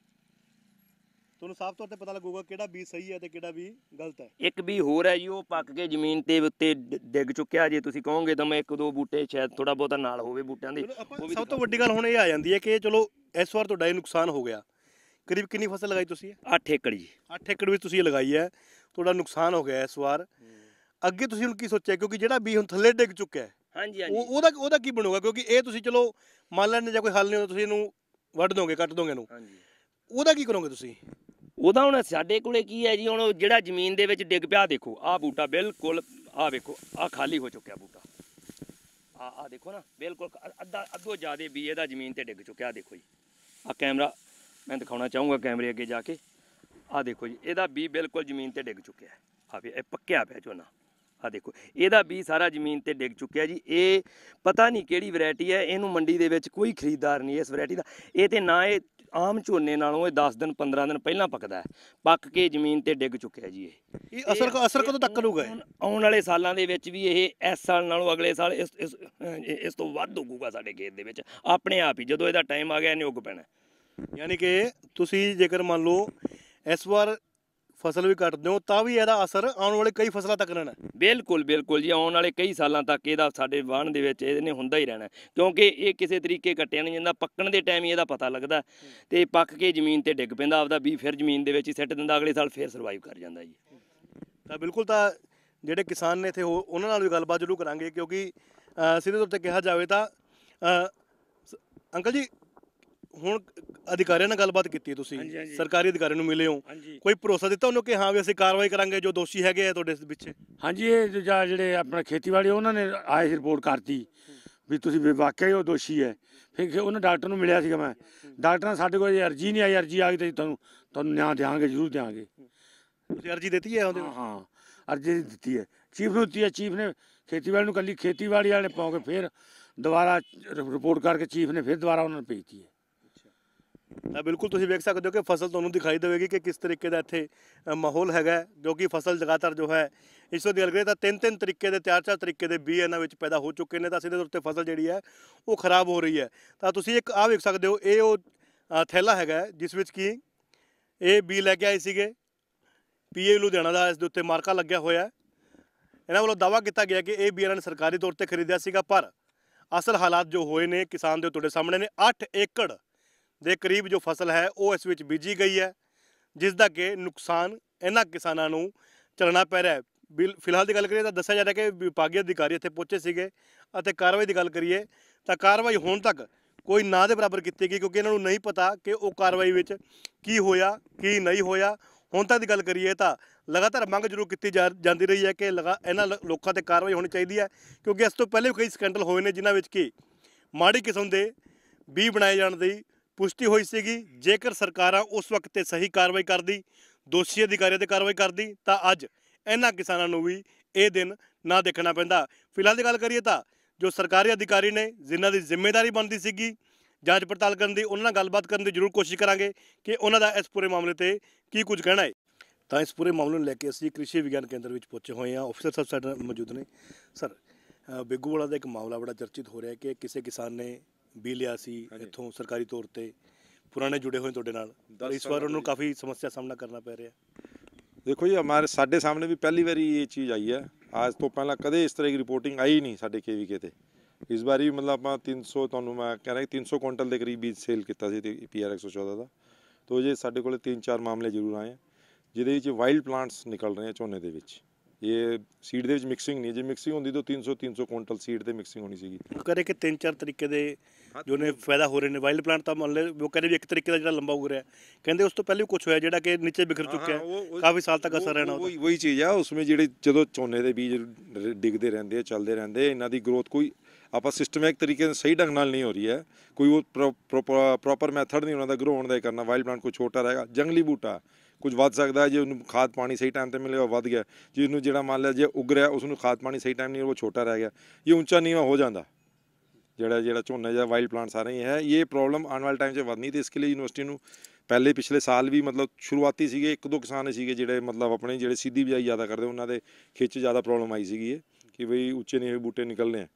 ਤੁਹਾਨੂੰ ਸਾਫ਼ ਤੌਰ ਤੇ ਪਤਾ ਲੱਗੂਗਾ ਕਿਹੜਾ ਬੀਜ ਸਹੀ ਹੈ ਤੇ ਕਿਹੜਾ ਵੀ ਗਲਤ ਹੈ ਇੱਕ ਵੀ ਹੋਰ ਹੈ ਜੀ ਉਹ ਪੱਕ ਕੇ ਜ਼ਮੀਨ ਤੇ ਉੱਤੇ ਡਿੱਗ ਚੁੱਕਿਆ ਜੇ ਤੁਸੀਂ ਕਹੋਗੇ ਤਾਂ ਮੈਂ ਇੱਕ ਦੋ ਬੂਟੇ ਸ਼ਾਇਦ ਥੋੜਾ ਬਹੁਤਾ ਨਾਲ ਹੋਵੇ ਬੂਟਿਆਂ ਦੇ ਉਹ ਵੀ ਸਭ ਤੋਂ ਵੱਡੀ ਗੱਲ ਹੁਣ ਇਹ ਆ ਜਾਂਦੀ ਹੈ ਕਿ ਚਲੋ ਇਸ ਵਾਰ ਤੁਹਾਡਾ ਇਹ ਨੁਕਸਾਨ ਹੋ ਗਿਆ ਕਰੀਬ ਕਿੰਨੀ ਫਸਲ ਲਗਾਈ ਤੁਸੀਂ 8 ਏਕੜ ਜੀ 8 ਏਕੜ ਵਿੱਚ ਤੁਸੀਂ ਲਗਾਈ ਹੈ ਤੁਹਾਡਾ ਨੁਕਸਾਨ ਹੋ ਗਿਆ ਇਸ ਵਾਰ ਅੱਗੇ ਤੁਸੀਂ ਹੁਣ ਕੀ ਸੋਚਿਆ ਕਿਉਂਕਿ ਜਿਹੜਾ ਬੀ ਹੁਣ ਥੱਲੇ ਡਿੱਗ ਚੁੱਕਿਆ ਹੈ ਹਾਂਜੀ ਹਾਂਜੀ ਉਹਦਾ ਉਹਦਾ ਕੀ ਬਣੂਗਾ ਕਿਉਂਕਿ ਇਹ ਤੁਸੀਂ ਚਲੋ ਮੰਨ ਲੈਣੇ ਜਾਂ ਕੋਈ ਹੱਲ ਨਹੀਂ ਹੁੰਦਾ ਤੁਸੀਂ ਇਹਨੂੰ ਵੱਢ ਦੋਗੇ ਕੱਟ ਦੋਗੇ ਇਹਨੂੰ ਹਾਂਜੀ ਉਹਦਾ ਕੀ ਕਰੋਗੇ ਤੁਸੀਂ ਉਹਦਾ ਹੁਣ ਸਾਡੇ ਕੋਲੇ ਕੀ ਹੈ ਜੀ ਹੁਣ ਜਿਹੜਾ ਜ਼ਮੀਨ ਦੇ ਵਿੱਚ ਡਿੱਗ ਪਿਆ ਦੇਖੋ ਆਹ ਬੂਟਾ ਬਿਲਕੁਲ ਆਹ ਵੇਖੋ ਆਹ ਖਾਲੀ ਹੋ ਚੁੱਕਿਆ ਬੂਟਾ ਆ ਆ ਦੇਖੋ ਨਾ ਬਿਲਕੁਲ ਅੱਧਾ ਅੱਧੋ ਜ਼ਿਆਦੇ ਬੀ ਇਹਦਾ ਜ਼ਮੀਨ ਤੇ ਡਿੱਗ ਚੁੱਕਿਆ ਦੇਖੋ ਜੀ ਆ ਕੈਮਰਾ ਮੈਂ ਦਿਖਾਉਣਾ ਚਾਹੂੰਗਾ ਕੈਮਰੇ ਅੱਗੇ ਜਾ ਕੇ ਆ ਦੇਖੋ ਜੀ ਇਹਦਾ ਬੀ ਬਿਲਕੁਲ ਜ਼ਮੀਨ ਤੇ ਡਿੱਗ ਚੁੱਕਿਆ ਹੈ ਆ ਵੀ ਇਹ ਪੱਕਿਆ ਪਿਆ ਝੋਨਾ ਆ ਦੇਖੋ ਇਹਦਾ ਬੀ ਸਾਰਾ ਜ਼ਮੀਨ ਤੇ ਡਿੱਗ ਚੁੱਕਿਆ ਜੀ ਇਹ ਪਤਾ ਨਹੀਂ ਕਿਹੜੀ ਵੈਰਾਈਟੀ ਹੈ ਇਹਨੂੰ ਮੰਡੀ ਦੇ ਵਿੱਚ ਕੋਈ ਖਰੀਦਦਾਰ ਨਹੀਂ ਇਸ ਵੈਰਾਈਟੀ ਦਾ ਇਹ ਤੇ ਨਾ ਇਹ ਆਮ ਝੋਨੇ ਨਾਲੋਂ ਇਹ 10 ਦਿਨ 15 ਦਿਨ ਪਹਿਲਾਂ ਪੱਕਦਾ ਹੈ ਪੱਕ ਕੇ ਜ਼ਮੀਨ ਤੇ ਡਿੱਗ ਚੁੱਕਿਆ ਜੀ ਇਹ ਇਹ ਅਸਰ ਅਸਰ ਕਦੋਂ ਤੱਕ ਲੂਗਾ ਆਉਣ ਵਾਲੇ ਸਾਲਾਂ ਦੇ ਵਿੱਚ ਵੀ ਇਹ ਇਸ ਸਾਲ ਨਾਲੋਂ ਅਗਲੇ ਸਾਲ ਇਸ ਇਸ ਤੋਂ ਵੱਧ ਹੋਊਗਾ ਸਾਡੇ ਖੇਤ ਦੇ ਵਿੱਚ ਆਪਣੇ ਆਪ ਹੀ ਜਦੋਂ ਇਹਦਾ ਟਾਈਮ ਆ ਗਿਆ ਇਹਨੇ ਉਗ ਪੈਣਾ ਯਾਨੀ ਕਿ ਤੁਸੀਂ ਜੇਕਰ ਮੰਨ ਲਓ ਇਸ ਵਾਰ ਫਸਲ ਵੀ ਕੱਟਦੇ ਹੋ ਤਾਂ ਵੀ ਇਹਦਾ ਅਸਰ ਆਉਣ ਵਾਲੇ ਕਈ ਫਸਲਾਂ ਤੱਕ ਰਹਿਣਾ ਬਿਲਕੁਲ ਬਿਲਕੁਲ ਜੀ ਆਉਣ ਵਾਲੇ ਕਈ ਸਾਲਾਂ ਤੱਕ ਇਹਦਾ ਸਾਡੇ ਬਾਣ ਦੇ ਵਿੱਚ ਇਹਦੇ ਨੇ ਹੁੰਦਾ ਹੀ ਰਹਿਣਾ ਕਿਉਂਕਿ ਇਹ ਕਿਸੇ ਤਰੀਕੇ ਕੱਟਿਆ ਨਹੀਂ ਜਾਂਦਾ ਪੱਕਣ ਦੇ ਟਾਈਮ ਹੀ ਇਹਦਾ ਪਤਾ ਲੱਗਦਾ ਤੇ ਪੱਕ ਕੇ ਜ਼ਮੀਨ ਤੇ ਡਿੱਗ ਪੈਂਦਾ ਆਪਦਾ ਵੀ ਫਿਰ ਜ਼ਮੀਨ ਦੇ ਵਿੱਚ ਹੀ ਸਿੱਟ ਦਿੰਦਾ ਅਗਲੇ ਸਾਲ ਫਿਰ ਸਰਵਾਈਵ ਕਰ ਜਾਂਦਾ ਜੀ ਤਾਂ ਬਿਲਕੁਲ ਤਾਂ ਜਿਹੜੇ ਕਿਸਾਨ ਨੇ ਇਥੇ ਉਹਨਾਂ ਨਾਲ ਵੀ ਗੱਲਬਾਤ ਜ਼ਰੂਰ ਕਰਾਂਗੇ ਕਿਉਂਕਿ ਸਿੱਧੇ ਤੌਰ ਤੇ ਕਿਹਾ ਜਾਵੇ ਤਾਂ ਅੰਕਲ ਜੀ ਹੁਣ ਅਧਿਕਾਰੀਆਂ ਨਾਲ ਗੱਲਬਾਤ ਕੀਤੀ ਤੁਸੀਂ ਸਰਕਾਰੀ ਅਧਿਕਾਰੀ ਨੂੰ ਮਿਲੇ ਹੋ ਕੋਈ ਭਰੋਸਾ ਦਿੱਤਾ ਉਹਨੂੰ ਕਿ ਹਾਂ ਵੀ ਅਸੀਂ ਕਾਰਵਾਈ ਕਰਾਂਗੇ ਜੋ ਦੋਸ਼ੀ ਹੈਗੇ ਆ ਤੁਹਾਡੇ ਪਿੱਛੇ ਹਾਂਜੀ ਇਹ ਜਿਹੜੇ ਆਪਣਾ ਖੇਤੀਬਾੜੀ ਉਹਨਾਂ ਨੇ ਆਏ ਸੀ ਰਿਪੋਰਟ ਕਰਤੀ ਵੀ ਤੁਸੀਂ ਵਾਕਿਆ ਹੀ ਉਹ ਦੋਸ਼ੀ ਹੈ ਫਿਰ ਕਿ ਉਹਨਾਂ ਡਾਕਟਰ ਨੂੰ ਮਿਲਿਆ ਸੀਗਾ ਮੈਂ ਡਾਕਟਰ ਨਾਲ ਸਾਡੇ ਕੋਲ ਅਰਜੀ ਨਹੀਂ ਆਈ ਅਰਜੀ ਆ ਗਈ ਤਾਂ ਤੁਹਾਨੂੰ ਤੁਹਾਨੂੰ ਨਿਆਂ ਦਿਆਂਗੇ ਜ਼ਰੂਰ ਦਿਆਂਗੇ ਤੁਸੀਂ ਅਰਜੀ ਦਿੱਤੀ ਹੈ ਉਹਦੇ ਹਾਂ, ਹਾਂ ਅਰਜੀ ਦਿੱਤੀ ਹੈ ਚੀਫ ਨੂੰ ਦਿੱਤੀ ਹੈ ਚੀਫ ਨੇ ਖੇਤੀਬਾੜੀ ਨੂੰ ਕੱਲੀ ਖੇਤੀਬਾੜੀ ਵਾਲੇ ਪਾਉਂਗੇ ਫਿਰ ਦੁਬਾਰਾ ਰਿਪੋਰਟ ਕਰਕੇ ਚੀਫ ਨੇ ਫਿਰ ਦੁਬਾਰਾ ਉਹਨਾਂ ਨੂੰ ਭੇਜਤੀ ਹੈ ਤਾਂ ਬਿਲਕੁਲ ਤੁਸੀਂ ਵੇਖ ਸਕਦੇ ਹੋ ਕਿ ਫਸਲ ਤੁਹਾਨੂੰ ਦਿਖਾਈ ਦੇਵੇਗੀ ਕਿ ਕਿਸ ਤਰੀਕੇ ਦਾ ਇੱਥੇ ਮਾਹੌਲ ਹੈਗਾ ਕਿਉਂਕਿ ਫਸਲ ਲਗਾਤਾਰ ਜੋ ਹੈ ਇਸ ਤੋਂ ਗੱਲ ਕਰੀਏ ਤਾਂ ਤਿੰਨ ਤਿੰਨ ਤਰੀਕੇ ਦੇ ਤਿਆਰ ਚਾਰ ਤਰੀਕੇ ਦੇ ਬੀ ਇਹਨਾਂ ਵਿੱਚ ਪੈਦਾ ਹੋ ਚੁੱਕੇ ਨੇ ਤਾਂ ਸਿੱਧੇ ਤੌਰ ਤੇ ਫਸਲ ਜਿਹੜੀ ਹੈ ਉਹ ਖਰਾਬ ਹੋ ਰਹੀ ਹੈ ਤਾਂ ਤੁਸੀਂ ਇੱਕ ਆ ਵੇਖ ਸਕਦੇ ਹੋ ਇਹ ਉਹ ਥੈਲਾ ਹੈਗਾ ਜਿਸ ਵਿੱਚ ਕੀ ਇਹ ਬੀ ਲੈ ਕੇ ਆਏ ਸੀਗੇ ਪੀਏ ਲੁਧਿਆਣਾ ਦਾ ਇਸ ਦੇ ਉੱਤੇ ਮਾਰਕਾ ਲੱਗਿਆ ਹੋਇਆ ਇਹਨਾਂ ਵੱਲੋਂ ਦਾਵਾ ਕੀਤਾ ਗਿਆ ਕਿ ਇਹ ਬੀ ਇਹਨਾਂ ਨੇ ਸਰਕਾਰੀ ਤੌਰ ਤੇ ਖਰੀਦਿਆ ਸੀਗਾ ਪਰ ਅਸਲ ਹਾਲਾਤ ਜੋ ਹੋਏ ਨੇ ਕਿਸਾਨ ਦੇ ਤੁਹਾਡੇ ਸਾਹਮਣੇ ਨੇ 8 ਏਕੜ ਦੇ ਕਰੀਬ ਜੋ ਫਸਲ ਹੈ ਉਹ ਇਸ ਵਿੱਚ ਬੀਜੀ ਗਈ ਹੈ ਜਿਸ ਦਾ ਕਿ ਨੁਕਸਾਨ ਇਹਨਾਂ ਕਿਸਾਨਾਂ ਨੂੰ ਚਲਣਾ ਪੈ ਰਿਹਾ ਹੈ ਫਿਲਹਾਲ ਦੀ ਗੱਲ ਕਰੀਏ ਤਾਂ ਦੱਸਿਆ ਜਾ ਰਿਹਾ ਕਿ ਵਿਭਾਗੀ ਅਧਿਕਾਰੀ ਇੱਥੇ ਪਹੁੰਚੇ ਸੀਗੇ ਅਤੇ ਕਾਰਵਾਈ ਦੀ ਗੱਲ ਕਰੀਏ ਤਾਂ ਕਾਰਵਾਈ ਹੋਣ ਤੱਕ ਕੋਈ ਨਾ ਦੇ ਬਰਾਬਰ ਕੀਤੀ ਗਈ ਕਿਉਂਕਿ ਇਹਨਾਂ ਨੂੰ ਨਹੀਂ ਪਤਾ ਕਿ ਉਹ ਕਾਰਵਾਈ ਵਿੱਚ ਕੀ ਹੋਇਆ ਕੀ ਨਹੀਂ ਹੋਇਆ ਹੁਣ ਤੱਕ ਦੀ ਗੱਲ ਕਰੀਏ ਤਾਂ ਲਗਾਤਾਰ ਮੰਗ ਜ਼ਰੂਰ ਕੀਤੀ ਜਾਂਦੀ ਰਹੀ ਹੈ ਕਿ ਇਹਨਾਂ ਲੋਕਾਂ ਤੇ ਕਾਰਵਾਈ ਹੋਣੀ ਚਾਹੀਦੀ ਹੈ ਕਿਉਂਕਿ ਇਸ ਤੋਂ ਪਹਿਲੇ ਵੀ ਕਈ ਸਕੈਂਡਲ ਹੋਏ ਨੇ ਜਿਨ੍ਹਾਂ ਵਿੱਚ ਕਿ ਮਾੜੀ ਕਿਸਮ ਦੇ ਬੀ ਬਣਾਏ ਜਾਣ ਦੀ ਪੁਸ਼ਟੀ ਹੋਈ ਸੀਗੀ ਜੇਕਰ ਸਰਕਾਰਾਂ ਉਸ ਵਕਤ ਤੇ ਸਹੀ ਕਾਰਵਾਈ ਕਰਦੀ ਦੋਸ਼ੀ ਅਧਿਕਾਰੀਆਂ ਤੇ ਕਾਰਵਾਈ ਕਰਦੀ ਤਾਂ ਅੱਜ ਇਹਨਾਂ ਕਿਸਾਨਾਂ ਨੂੰ ਵੀ ਇਹ ਦਿਨ ਨਾ ਦੇਖਣਾ ਪੈਂਦਾ ਫਿਲਹਾਲ ਦੀ ਗੱਲ ਕਰੀਏ ਤਾਂ ਜੋ ਸਰਕਾਰੀ ਅਧਿਕਾਰੀ ਨੇ ਜਿਨ੍ਹਾਂ ਦੀ ਜ਼ਿੰਮੇਵਾਰੀ ਬਣਦੀ ਸੀਗੀ ਜਾਂਚ ਪੜਤਾਲ ਕਰਨ ਦੀ ਉਹਨਾਂ ਨਾਲ ਗੱਲਬਾਤ ਕਰਨ ਦੀ ਜ਼ਰੂਰ ਕੋਸ਼ਿਸ਼ ਕਰਾਂਗੇ ਕਿ ਉਹਨਾਂ ਦਾ ਇਸ ਪੂਰੇ ਮਾਮਲੇ ਤੇ ਕੀ ਕੁਝ ਕਹਿਣਾ ਹੈ ਤਾਂ ਇਸ ਪੂਰੇ ਮਾਮਲੇ ਨੂੰ ਲੈ ਕੇ ਅਸੀਂ ਕ੍ਰਿਸ਼ੀ ਵਿਗਿਆਨ ਕੇਂਦਰ ਵਿੱਚ ਪਹੁੰਚੇ ਹੋਏ ਹਾਂ ਅਫਸਰ ਸਾਹਿਬ ਸਾਡੇ ਮੌਜੂਦ ਨੇ ਸਰ ਬੇਗੂਵਾਲਾ ਦਾ ਇੱਕ ਮਾਮਲਾ ਬੜਾ ਚਰਚਿਤ ਹੋ ਰਿਹਾ ਹੈ ਕਿ ਕਿਸੇ ਕਿਸਾਨ ਨੇ ਵੀ ਲਿਆ ਸੀ ਇੱਥੋਂ ਸਰਕਾਰੀ ਤੌਰ ਤੇ ਪੁਰਾਣੇ ਜੁੜੇ ਹੋਏ ਤੁਹਾਡੇ ਨਾਲ ਪਰ ਇਸ ਵਾਰ ਉਹਨਾਂ ਨੂੰ ਕਾਫੀ ਸਮੱਸਿਆ ਸਾਹਮਣਾ ਕਰਨਾ ਪੈ ਰਿਹਾ ਦੇਖੋ ਜੀ ਹਮਾਰੇ ਸਾਡੇ ਸਾਹਮਣੇ ਵੀ ਪਹਿਲੀ ਵਾਰੀ ਇਹ ਚੀਜ਼ ਆਈ ਹੈ ਅੱਜ ਤੋਂ ਪਹਿਲਾਂ ਕਦੇ ਇਸ ਤਰ੍ਹਾਂ ਦੀ ਰਿਪੋਰਟਿੰਗ ਆਈ ਨਹੀਂ ਸਾਡੇ ਕੇਵੀਕੇ ਤੇ ਇਸ ਵਾਰੀ ਮਤਲਬ ਆਪਾਂ 300 ਤੁਹਾਨੂੰ ਮੈਂ ਕਹਿ ਰਿਹਾ 300 ਕੁਇੰਟਲ ਦੇ ਕਰੀਬ ਬੀਜ ਸੇਲ ਕੀਤਾ ਸੀ ਤੇ ਪੀਆਰ 114 ਦਾ ਤੋਂ ਜੇ ਸਾਡੇ ਕੋਲੇ 3-4 ਮਾਮਲੇ ਜ਼ਰੂਰ ਆਏ ਜਿਹਦੇ ਵਿੱਚ ਵਾਈਲਡ ਪਲਾਂਟਸ ਨਿਕਲ ਰਹੇ ਆ ਝੋਨੇ ਦੇ ਵਿੱਚ ਇਹ ਸੀਡ ਦੇ ਵਿੱਚ ਮਿਕਸਿੰਗ ਨਹੀਂ ਜੇ ਮਿਕਸਿੰਗ ਹੁੰਦੀ ਤਾਂ 300 300 ਕੁਇੰਟਲ ਸੀਡ ਤੇ ਮਿਕਸਿੰਗ ਹੋਣੀ ਸੀਗੀ ਕਰੇ ਕਿ ਤਿੰਨ ਚਾਰ ਤਰੀਕੇ ਦੇ ਜੋ ਨੇ ਫਾਇਦਾ ਹੋ ਰਹੇ ਨੇ ਵਾਈਲਡ ਪਲਾਂਟ ਤਾਂ ਮੰਨ ਲੈ ਉਹ ਕਹਿੰਦੇ ਵੀ ਇੱਕ ਤਰੀਕੇ ਦਾ ਜਿਹੜਾ ਲੰਬਾ ਉਗ ਰਿਹਾ ਕਹਿੰਦੇ ਉਸ ਤੋਂ ਪਹਿਲੇ ਵੀ ਕੁਝ ਹੋਇਆ ਜਿਹੜਾ ਕਿ ਨੀਚੇ ਬਿਖਰ ਚੁੱਕਿਆ ਕਾਫੀ ਸਾਲ ਤੱਕ ਅਸਰ ਰਹਿਣਾ ਉਹਦਾ ਉਹੀ ਚੀਜ਼ ਆ ਉਸਮੇ ਜਿਹੜੇ ਜਦੋਂ ਝੋਨੇ ਦੇ ਬੀਜ ਡਿੱਗਦੇ ਰਹਿੰਦੇ ਆ ਚੱਲਦੇ ਰਹਿੰਦੇ ਇਹਨਾਂ ਦੀ ਗਰੋਥ ਕੋਈ ਆਪਾਂ ਸਿਸਟਮੈਟਿਕ ਤਰੀਕੇ ਨਾਲ ਸਹੀ ਢੰਗ ਨਾਲ ਨਹੀਂ ਹੋ ਰਹੀ ਹੈ ਕੋਈ ਉਹ ਪ੍ਰੋਪਰ ਮੈਥਡ ਨਹੀਂ ਉਹਨਾਂ ਦਾ ਗਰੋ ਹੋਣ ਦਾ ਇਹ ਕਰਨਾ ਵਾਈਲਡ ਪਲਾਂਟ ਕੋਈ ਛੋਟਾ ਰਹੇਗਾ ਜੰਗਲੀ ਬੂਟਾ ਕੁਝ ਵੱਧ ਸਕਦਾ ਜੇ ਉਹਨੂੰ ਖਾਦ ਪਾਣੀ ਸਹੀ ਟਾਈਮ ਤੇ ਮਿਲੇ ਉਹ ਵੱਧ ਗਿਆ ਜੇ ਉਹਨੂੰ ਜਿਹੜਾ ਮੰਨ ਲਿਆ ਜੇ ਉਗ ਰਿਹਾ ਉਸ ਨੂੰ ਖਾਦ ਪਾਣੀ ਸਹੀ ਟਾਈਮ ਨਹੀਂ ਉਹ ਛੋਟਾ ਰਹਿ ਗਿਆ ਇਹ ਉੱਚਾ ਨੀਵਾ ਹੋ ਜਾਂਦਾ ਜਿਹੜਾ ਜਿਹੜਾ ਝੋਨਾ ਜਾਂ ਵਾਈਲਡ ਪਲਾਂਟ ਸਾਰੇ ਹੀ ਹੈ ਇਹ ਪ੍ਰੋਬਲਮ ਆਉਣ ਵਾਲੇ ਟਾਈਮ 'ਚ ਵਧਣੀ ਤੇ ਇਸ ਲਈ ਯੂਨੀਵਰਸਿਟੀ ਨੂੰ ਪਹਿਲੇ ਪਿਛਲੇ ਸਾਲ ਵੀ ਮਤਲਬ ਸ਼ੁਰੂਆਤੀ ਸੀਗੇ ਇੱਕ ਦੋ ਕਿਸਾਨ ਸੀਗੇ ਜਿਹੜੇ ਮਤਲਬ ਆਪਣੇ ਜਿਹੜੇ ਸਿੱਧੀ ਬਿਜਾਈ ਜ਼ਿਆਦਾ ਕਰਦੇ ਉਹਨਾਂ ਦੇ 'ਚ ਜ਼ਿਆਦਾ ਪ੍ਰੋਬਲਮ ਆਈ ਸੀਗੀ ਇਹ ਕਿ ਬਈ ਉੱਚੇ ਨਹੀਂ ਬੂਟੇ ਨਿਕਲਨੇ ਆ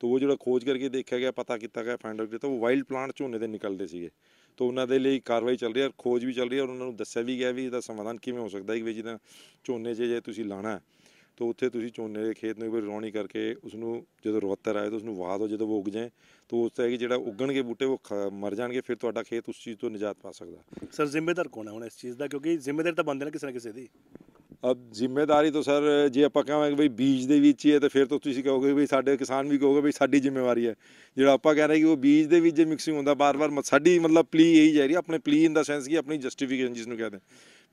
ਤੋ ਉਹ ਜਿਹੜਾ ਖੋਜ ਕਰਕੇ ਦੇਖਿਆ ਗਿਆ ਪਤਾ ਕੀਤਾ ਗਿਆ ਫਾਈਂਡ ਆਊਟ ਕੀਤਾ ਉਹ ਵਾਈਲਡ ਪਲਾਂਟ ਝੋਨੇ ਦੇ ਨਿਕਲਦੇ ਸੀਗੇ ਤੋਂ ਉਹਨਾਂ ਦੇ ਲਈ ਕਾਰਵਾਈ ਚੱਲ ਰਹੀ ਹੈ ਖੋਜ ਵੀ ਚੱਲ ਰਹੀ ਹੈ ਔਰ ਉਹਨਾਂ ਨੂੰ ਦੱਸਿਆ ਵੀ ਗਿਆ ਵੀ ਇਹਦਾ ਸਮਾਧਾਨ ਕਿਵੇਂ ਹੋ ਸਕਦਾ ਹੈ ਕਿ ਜਿਹਦਾ ਝੋਨੇ 'ਚ ਜੇ ਤੁਸੀਂ ਲਾਣਾ ਤਾਂ ਉੱਥੇ ਤੁਸੀਂ ਝੋਨੇ ਦੇ ਖੇਤ ਨੂੰ ਵੀ ਰੌਣੀ ਕਰਕੇ ਉਸ ਨੂੰ ਜਦੋਂ ਰੋਤਰ ਆਏ ਤਾਂ ਉਸ ਨੂੰ ਵਾਹ ਦੋ ਜਦੋਂ ਉਹ ਉੱਗ ਜਾਏ ਤਾਂ ਉਸ ਤਰ੍ਹਾਂ ਕਿ ਜਿਹੜਾ ਉੱਗਣਗੇ ਬੂਟੇ ਉਹ ਮਰ ਜਾਣਗੇ ਫਿਰ ਤੁਹਾਡਾ ਖੇਤ ਉਸ ਚੀਜ਼ ਤੋਂ ਨਿਜਾਤ ਪਾ ਸਕਦਾ ਸਰ ਜ਼ਿੰਮੇਦਾਰ ਕੌਣ ਹੈ ਹੁਣ ਇਸ ਚੀਜ਼ ਦਾ ਕਿਉਂਕਿ ਜ਼ਿੰਮੇਦਾਰ ਤਾਂ ਬੰਦੇ ਨੇ ਕਿਸੇ ਨਾ ਕਿਸੇ ਦੀ ਜ਼ਿੰਮੇਵਾਰੀ ਤੋਂ ਸਰ ਜੇ ਆਪਾਂ ਕਹਾਂਗੇ ਵੀ ਬੀਜ ਦੇ ਵਿੱਚ ਹੀ ਹੈ ਤਾਂ ਫਿਰ ਤਾਂ ਤੁਸੀਂ ਕਹੋਗੇ ਵੀ ਸਾਡੇ ਕਿਸਾਨ ਵੀ ਕਹੋਗੇ ਵੀ ਸਾਡੀ ਜ਼ਿੰਮੇਵਾਰੀ ਹੈ ਜਿਹੜਾ ਆਪਾਂ ਕਹਿ ਰਹੇ ਕਿ ਉਹ ਬੀਜ ਦੇ ਵਿੱਚ ਜੇ ਮਿਕਸਿੰਗ ਹੁੰਦਾ ਬਾਰ-ਬਾਰ ਸਾਡੀ ਮਤਲਬ ਪਲੀ ਇਹੀ ਜਾ ਰਹੀ ਆਪਣੇ ਪਲੀ ਇਨ ਦਾ ਸੈਂਸ ਕਿ ਆਪਣੀ ਜਸਟੀਫਿਕੇਸ਼ਨ ਜਿਸ ਨੂੰ ਕਹਿੰਦੇ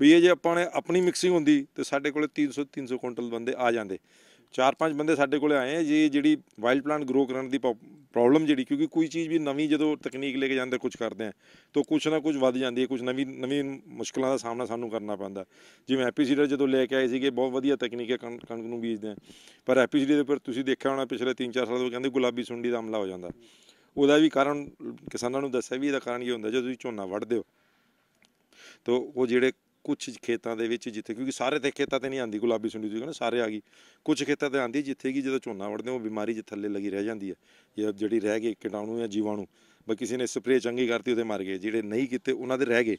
ਵੀ ਇਹ ਜੇ ਆਪਾਂ ਨੇ ਆਪਣੀ ਮਿਕਸਿੰਗ ਹੁੰਦੀ ਤੇ ਸਾਡੇ ਕੋਲੇ 300 300 ਕੁਇੰਟਲ ਬੰਦੇ ਆ ਜਾਂਦੇ ਚਾਰ ਪੰਜ ਬੰਦੇ ਸਾਡੇ ਕੋਲੇ ਆਏ ਆ ਜੀ ਜਿਹੜੀ ਵਾਈਲਡ ਪਲਾਂਟ ਗਰੋ ਕਰਨ ਦੀ ਪ੍ਰੋਬਲਮ ਜਿਹੜੀ ਕਿਉਂਕਿ ਕੋਈ ਚੀਜ਼ ਵੀ ਨਵੀਂ ਜਦੋਂ ਤਕਨੀਕ ਲੈ ਕੇ ਜਾਂਦੇ ਕੁਝ ਕਰਦੇ ਆ ਤਾਂ ਕੁਝ ਨਾ ਕੁਝ ਵੱਧ ਜਾਂਦੀ ਹੈ ਕੁਝ ਨਵੀਂ ਨਵੀਂ ਮੁਸ਼ਕਲਾਂ ਦਾ ਸਾਹਮਣਾ ਸਾਨੂੰ ਕਰਨਾ ਪੈਂਦਾ ਜਿਵੇਂ ਐਪੀਸੀਡਰ ਸੀਡਰ ਜਦੋਂ ਲੈ ਕੇ ਆਏ ਸੀਗੇ ਬਹੁਤ ਵਧੀਆ ਤਕਨੀਕ ਹੈ ਕਣਕ ਨੂੰ ਬੀਜਦੇ ਆ ਪਰ ਐਪੀਸੀਡਰ ਸੀਡਰ ਦੇ ਉੱਪਰ ਤੁਸੀਂ ਦੇਖਿਆ ਹੋਣਾ ਪਿਛਲੇ 3-4 ਸਾਲ ਤੋਂ ਕਹਿੰਦੇ ਗੁਲਾਬੀ ਸੁੰਡੀ ਦਾ ਹਮਲਾ ਹੋ ਜਾਂਦਾ ਉਹਦਾ ਵੀ ਕਾਰਨ ਕਿਸਾਨਾਂ ਨੂੰ ਦੱਸਿਆ ਵੀ ਇਹਦਾ ਕਾਰਨ ਇਹ ਹੁੰਦਾ ਜਦੋਂ ਤੁਸੀਂ ਝੋਨਾ ਵੱਢਦੇ ਹੋ ਤੋ ਉਹ ਜਿਹੜੇ ਕੁਝ ਖੇਤਾਂ ਦੇ ਵਿੱਚ ਜਿੱਥੇ ਕਿਉਂਕਿ ਸਾਰੇ ਤੇ ਖੇਤਾਂ ਤੇ ਨਹੀਂ ਆਂਦੀ ਗੁਲਾਬੀ ਸੁੰਡੀ ਤੁਸੀਂ ਕਹਿੰਦੇ ਸਾਰੇ ਆ ਗਈ ਕੁਝ ਖੇਤਾਂ ਤੇ ਆਂਦੀ ਜਿੱਥੇ ਕਿ ਜਦੋਂ ਝੋਨਾ ਵੜਦੇ ਉਹ ਬਿਮਾਰੀ ਜਿੱਥੇ ਥੱਲੇ ਲੱਗੀ ਰਹਿ ਜਾਂਦੀ ਹੈ ਇਹ ਜਿਹੜੀ ਰਹਿ ਗਈ ਕੀਟਾਣੂ ਜਾਂ ਜੀਵਾਣੂ ਬਸ ਕਿਸੇ ਨੇ ਸਪਰੇਅ ਚੰਗੀ ਕਰਤੀ ਉਹਦੇ ਮਰ ਗਏ ਜਿਹੜੇ ਨਹੀਂ ਕੀਤੇ ਉਹਨਾਂ ਦੇ ਰਹਿ ਗਏ